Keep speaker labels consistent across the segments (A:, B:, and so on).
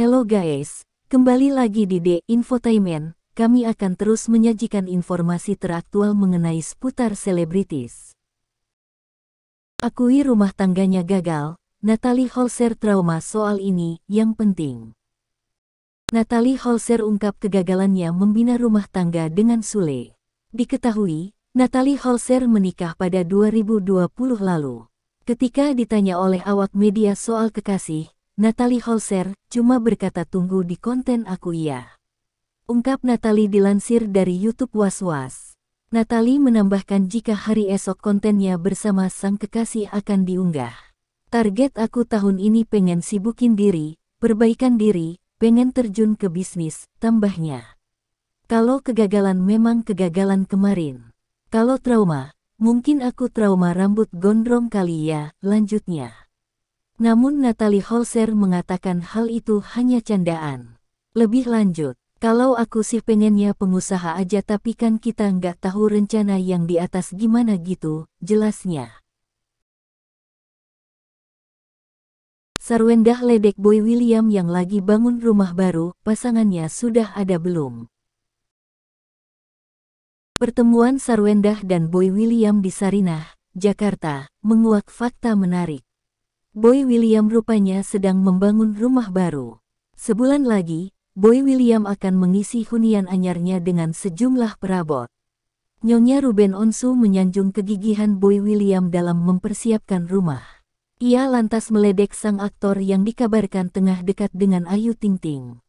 A: Hello guys, kembali lagi di The Infotainment. Kami akan terus menyajikan informasi teraktual mengenai seputar selebritis. Akui rumah tangganya gagal, Natalie Holzer trauma soal ini yang penting. Natalie Holzer ungkap kegagalannya membina rumah tangga dengan Sule. Diketahui, Natalie Holzer menikah pada 2020 lalu. Ketika ditanya oleh awak media soal kekasih, Natalie Holser cuma berkata tunggu di konten aku iya. Ungkap Natalie dilansir dari YouTube Was-Was. Natalie menambahkan jika hari esok kontennya bersama sang kekasih akan diunggah. Target aku tahun ini pengen sibukin diri, perbaikan diri, pengen terjun ke bisnis, tambahnya. Kalau kegagalan memang kegagalan kemarin. Kalau trauma, mungkin aku trauma rambut gondrong kali ya, lanjutnya. Namun Natalie Holzer mengatakan hal itu hanya candaan. Lebih lanjut, kalau aku sih pengennya pengusaha aja tapi kan kita nggak tahu rencana yang di atas gimana gitu, jelasnya. Sarwendah ledek boy William yang lagi bangun rumah baru, pasangannya sudah ada belum? Pertemuan Sarwendah dan Boy William di Sarinah, Jakarta, menguak fakta menarik. Boy William rupanya sedang membangun rumah baru. Sebulan lagi, Boy William akan mengisi hunian anyarnya dengan sejumlah perabot. Nyonya Ruben Onsu menyanjung kegigihan Boy William dalam mempersiapkan rumah. Ia lantas meledek sang aktor yang dikabarkan tengah dekat dengan Ayu Ting Ting.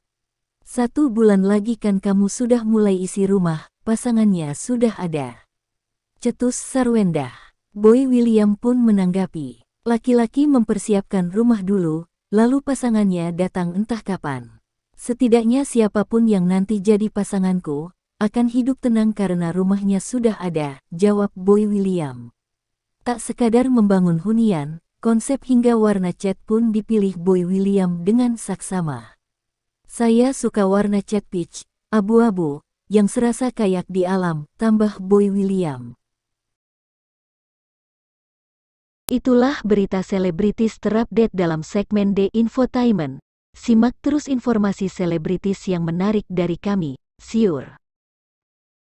A: Satu bulan lagi kan kamu sudah mulai isi rumah, pasangannya sudah ada. Cetus Sarwenda, Boy William pun menanggapi. Laki-laki mempersiapkan rumah dulu, lalu pasangannya datang entah kapan. Setidaknya siapapun yang nanti jadi pasanganku, akan hidup tenang karena rumahnya sudah ada, jawab Boy William. Tak sekadar membangun hunian, konsep hingga warna cat pun dipilih Boy William dengan saksama. Saya suka warna cat peach, abu-abu, yang serasa kayak di alam, tambah Boy William. Itulah berita selebritis terupdate dalam segmen The Infotainment. Simak terus informasi selebritis yang menarik dari kami, Siur.